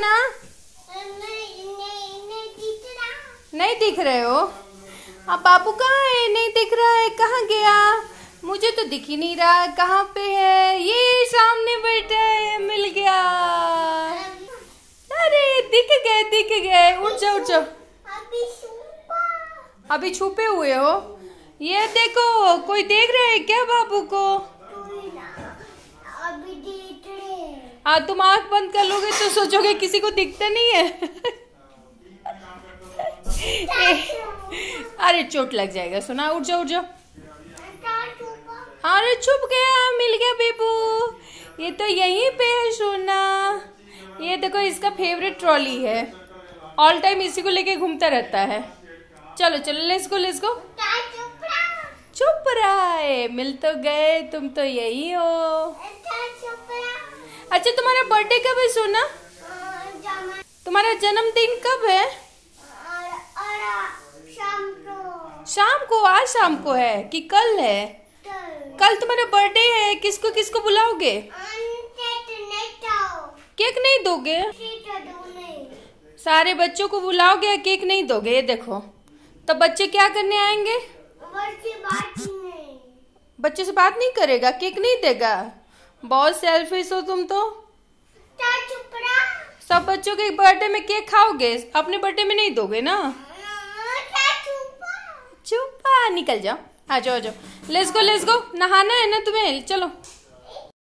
ना नहीं दिख रहे हो अब बाबू कहाँ है नहीं दिख रहा है कहाँ गया मुझे तो दिख ही नहीं रहा कहाँ पे है ये सामने बैठा है मिल गया अरे दिख गए दिख गए उठ जाओ उठ जाओ अभी छुपे हुए हो ये देखो कोई देख रहा है क्या बाबू को हाँ तुम आंख बंद कर लोगे तो सोचोगे किसी को दिखता नहीं है अरे चोट लग जाएगा सुना उठ जाओ उठ जाओ अरे छुप गया मिल गया बेबू ये तो यहीं पे है सोना ये देखो इसका फेवरेट ट्रॉली है ऑल टाइम इसी को लेके घूमता रहता है चलो चलो ले इसको ले इसको चुप रहा है मिल तो गए तुम तो यही हो अच्छा तुम्हारा बर्थडे कब है सोना तुम्हारा जन्मदिन कब है शाम को आज शाम को है कि कल है कल तुम्हारा बर्थडे है किसको किसको बुलाओगे केक नहीं दोगे सारे बच्चों को बुलाओगे या केक नहीं दोगे ये देखो तो बच्चे क्या करने आएंगे बच्चे से बात नहीं करेगा केक नहीं देगा बहुत सेल्फिश हो तुम तो सब बच्चों के बर्थडे में केक खाओगे अपने बर्थडे में नहीं दोगे ना हाँ, चुपा निकल जाओ आ जाओ आ जाओ लेट्स गो लेट्स गो नहाना है ना तुम्हें चलो